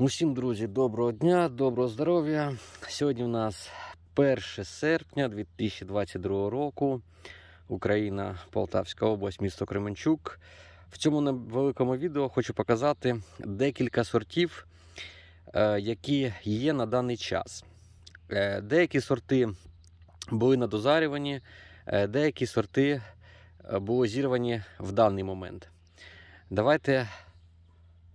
Усім, ну, друзі, доброго дня, доброго здоров'я. Сьогодні в нас 1 серпня 2022 року. Україна, Полтавська область, місто Кременчук. В цьому невеликому відео хочу показати декілька сортів, е, які є на даний час. Е, деякі сорти були надозарювані, е, деякі сорти були зірвані в даний момент. Давайте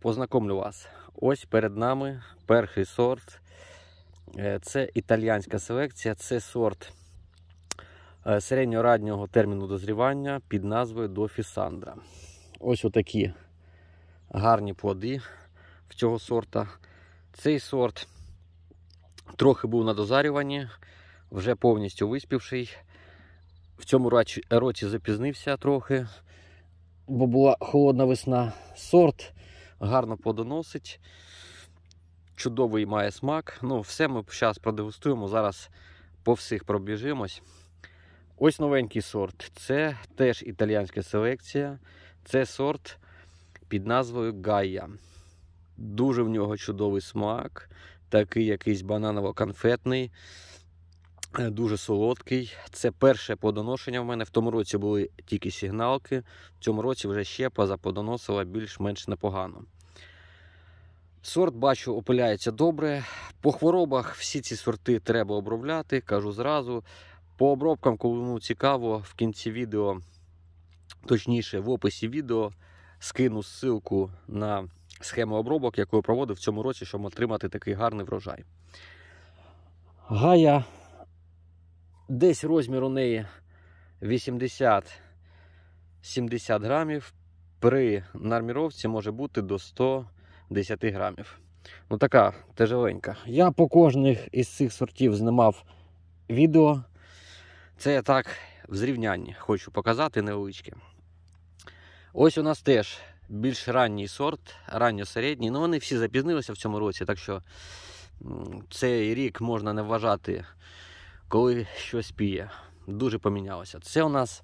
познакомлю вас. Ось перед нами перший сорт. Е, це італіянська селекція, це сорт е, середньораднього терміну дозрівання під назвою Дофісандра. Ось отакі гарні плоди в цього сорта. Цей сорт трохи був на дозарюванні, вже повністю виспівший. В цьому році запізнився трохи, бо була холодна весна. Сорт гарно подоносить. Чудовий має смак. Ну, все ми зараз продегустуємо, зараз по всіх пробіжимось. Ось новенький сорт. Це теж італіянська селекція. Це сорт під назвою Гайя. Дуже в нього чудовий смак, такий якийсь бананово-конфетний. Е, дуже солодкий. Це перше подоношення в мене. В тому році були тільки сигналки. В цьому році вже щепа заподоносила більш-менш непогано. Сорт, бачу, опиляється добре. По хворобах всі ці сорти треба обробляти, кажу зразу. По обробкам, кому цікаво, в кінці відео, точніше, в описі відео, скину ссылку на схему обробок, яку я проводив в цьому році, щоб отримати такий гарний врожай. Гая. Десь розмір у неї 80-70 грамів. При нарміровці може бути до 110 грамів. Ну така тяжеленька. Я по кожних із цих сортів знімав відео. Це я так в зрівнянні хочу показати невеличке. Ось у нас теж більш ранній сорт, ранньо-середній. Ну вони всі запізнилися в цьому році, так що цей рік можна не вважати коли щось пє, Дуже помінялося. Це у нас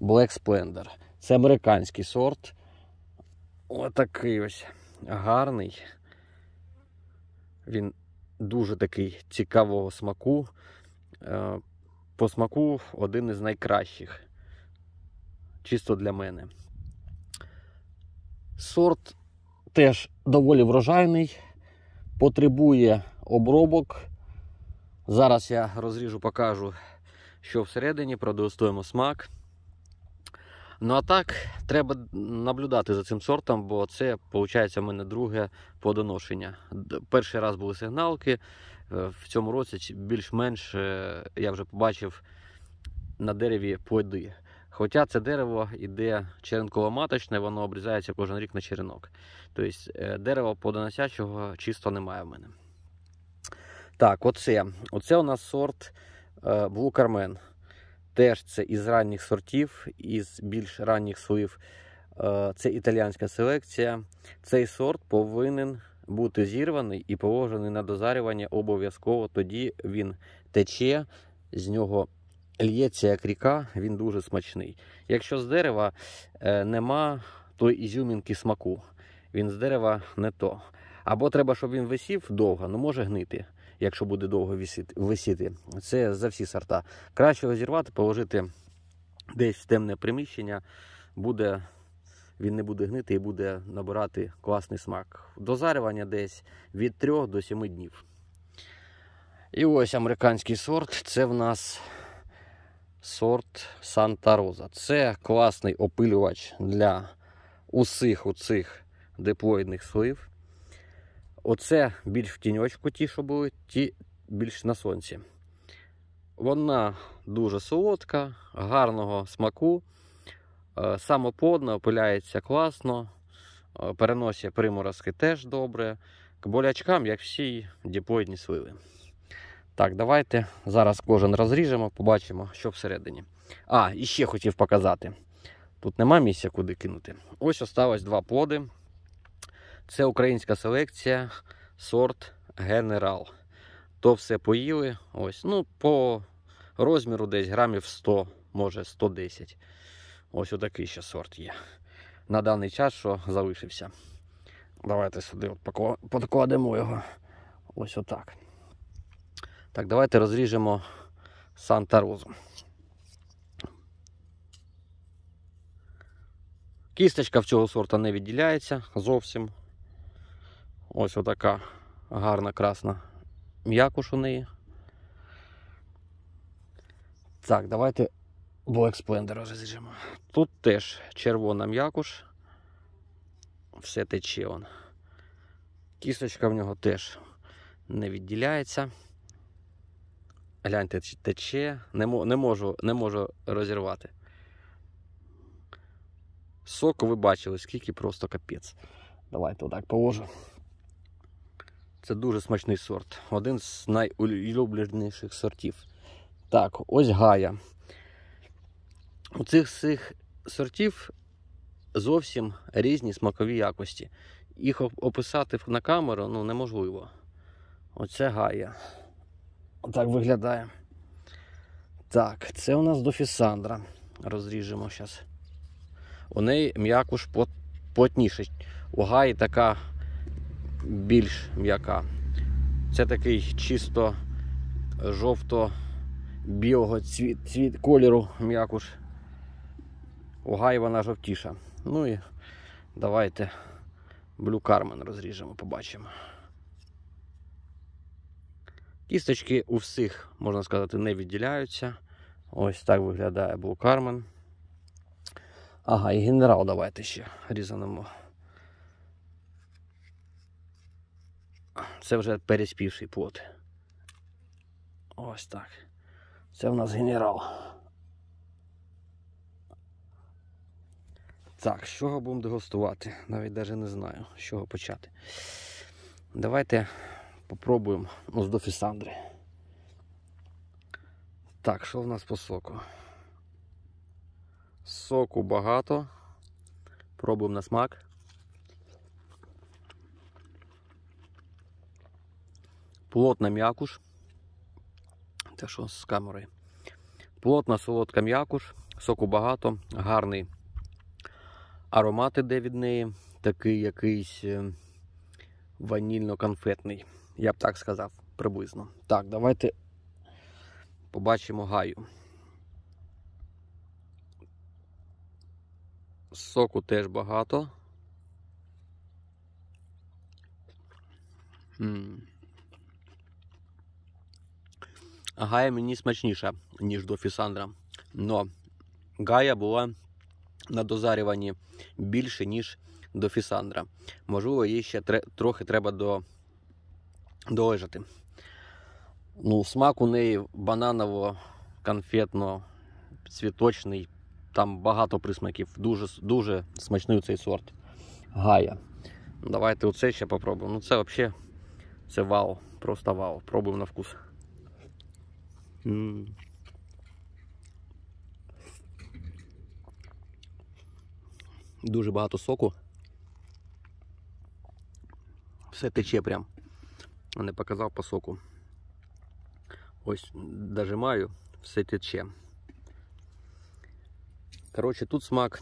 Black Splendor. Це американський сорт. Отакий ось гарний. Він дуже такий цікавого смаку. Е, по смаку один із найкращих. Чисто для мене. Сорт теж доволі врожайний, потребує обробок. Зараз я розріжу, покажу, що всередині, продегустуємо смак. Ну а так, треба наблюдати за цим сортом, бо це, виходить, у мене друге подоношення. Перший раз були сигналки. Е, в цьому році більш-менш е, я вже побачив на дереві плоди. Хоча це дерево йде черенково-маточне, воно обрізається кожен рік на черенок. Тобто дерева подоносячого чисто немає в мене. Так, оце Оце у нас сорт Blue е, Carmen. Теж це із ранніх сортів, із більш ранніх слив. Е, це італіянська селекція. Цей сорт повинен бути зірваний і положений на дозарювання обов'язково. Тоді він тече, з нього л'ється як ріка, він дуже смачний. Якщо з дерева е, нема той ізюмінки смаку, він з дерева не то. Або треба, щоб він висів довго, ну може гнити якщо буде довго висіти. Це за всі сорта. Краще розірвати, положити десь в темне приміщення, буде, він не буде гнити і буде набирати класний смак. Дозарювання десь від 3 до 7 днів. І ось американський сорт. Це в нас сорт Санта Роза. Це класний опилювач для усіх оцих диплоїдних слив. Оце більш в тіньочку, ті, що були, ті більш на сонці. Вона дуже солодка, гарного смаку, е, самоплодна, опиляється класно, е, переносить приморозки теж добре. К болячкам, як всі діплоїдні сливи. Так, давайте зараз кожен розріжемо, побачимо, що всередині. А, і ще хотів показати. Тут нема місця, куди кинути. Ось осталось два плоди. Це українська селекція, сорт Генерал. То все поїли. ось, ну По розміру десь грамів 100, може 110. Ось отакий ще сорт є. На даний час, що залишився. Давайте сюди от подкладемо його. Ось отак. Так, давайте розріжемо Санта Розу. Кісточка в цього сорта не відділяється зовсім. Ось отака гарна красна м'якуш у неї. Так, давайте Black Splendor розріжемо. Тут теж червона м'якуш. Все тече он. Кісточка в нього теж не відділяється. Гляньте, тече, не не, можу не можу розірвати. Соку ви бачили, скільки просто капець. Давайте отак положу. Це дуже смачний сорт. Один з найулюбленіших сортів. Так, ось гая. У цих цих сортів зовсім різні смакові якості. Їх описати на камеру ну, неможливо. Оце гая. Отак виглядає. Так, це у нас дофісандра. Розріжемо зараз. У неї м'яко ж потніше. У гаї така більш м'яка. Це такий чисто жовто-білого цвіт, цвіт кольору м'якуш. У гай вона жовтіша. Ну і давайте Blue Carmen розріжемо, побачимо. Кісточки у всіх, можна сказати, не відділяються. Ось так виглядає Blue Carmen. Ага, і генерал давайте ще різанемо. Це вже переспівший плод. Ось так. Це в нас генерал. Так, з чого будемо дегустувати? Навіть навіть не знаю, з чого почати. Давайте попробуємо ну, з дофісандри. Так, що в нас по соку? Соку багато. Пробуємо на смак. Плотна м'якуш. Те, що з камери. Плотна солодка м'якуш, соку багато, гарний аромат іде від неї. Такий якийсь е, ванільно-конфетний. Я б так сказав, приблизно. Так, давайте побачимо гаю. Соку теж багато. М Гая мені смачніша, ніж до Фісандра. Но Гая була на дозарюванні більше, ніж до Фісандра. Можливо, її ще тр... трохи треба до... долежати. Ну, Смак у неї бананово, конфетно, цвіточний. Там багато присмаків. Дуже дуже смачний цей сорт. Гая. Давайте оце ще попробуємо. Ну це взагалі це вау, просто вау. Пробуємо на вкус. Дуже багато соку. Все тече прям. Не показав по соку. Ось, дожимаю, все тече. Коротше, тут смак.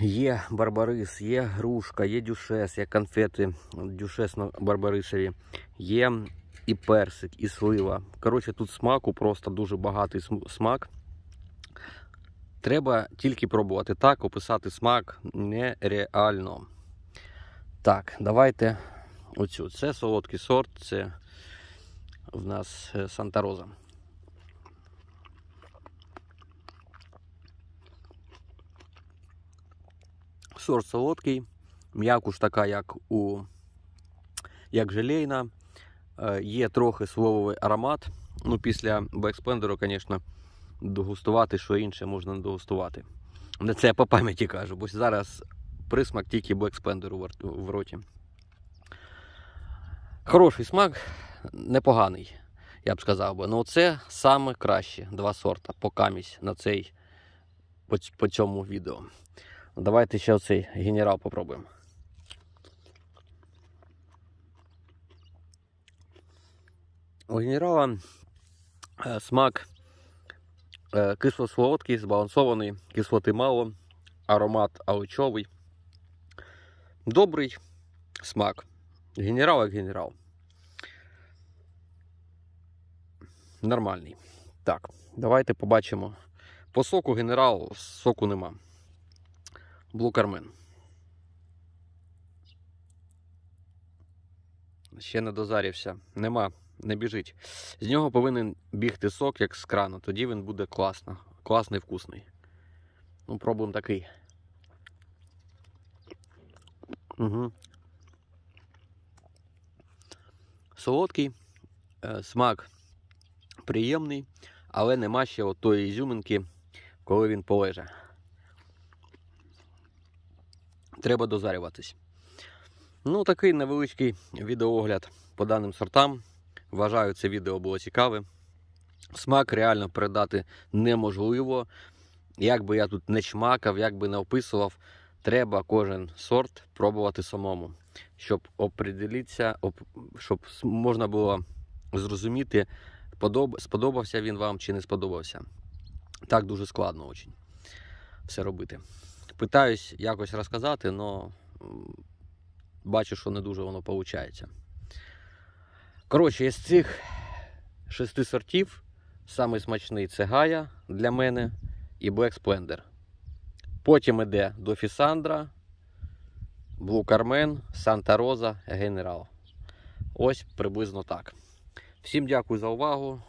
Є барбарис, є грушка, є дюшес, є конфети дюшес на барбарисові, є і персик, і слива. Коротше, тут смаку просто дуже багатий смак. Треба тільки пробувати. Так, описати смак нереально. Так, давайте оцю. Це солодкий сорт, це в нас е, Санта Роза. Сорт солодкий, м'якуш така, як у як желейна. Е, є трохи слововий аромат. Ну, Після блекспендеру, звісно, догустувати, що інше можна не догустувати. це я по пам'яті кажу, бо зараз присмак тільки блекспендеру в роті. Хороший смак, непоганий, я б сказав би. Ну це саме краще два сорта по камісь на цей, по, по цьому відео. Давайте ще оцей генерал попробуємо. У генерала е, смак е, кисло-солодкий, збалансований, кислоти мало, аромат аличовий. Добрий смак. Генерал як генерал. Нормальний. Так, давайте побачимо. По соку генерал соку нема. Блукармен. Ще не дозарівся. Нема не біжить. З нього повинен бігти сок, як з крана, тоді він буде класно. класний вкусний. Ну, Пробуємо такий. Угу. Солодкий, е, смак приємний, але нема ще тої ізюминки, коли він полеже. Треба дозарюватись. Ну, такий невеличкий відеоогляд по даним сортам. Вважаю, це відео було цікаве. Смак реально передати неможливо. Як би я тут не чмакав, як би не описував, треба кожен сорт пробувати самому, щоб определитися, щоб можна було зрозуміти, сподобався він вам чи не сподобався. Так дуже складно очень все робити. Питаюсь якось розказати, але бачу, що не дуже воно виходить. Коротше, із цих шести сортів самий смачний це Гая для мене і Black Splendor. Потім іде Дофісандра, Блу Кармен, Санта Роза, Генерал. Ось приблизно так. Всім дякую за увагу.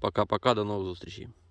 Пока-пока, до нових зустрічей.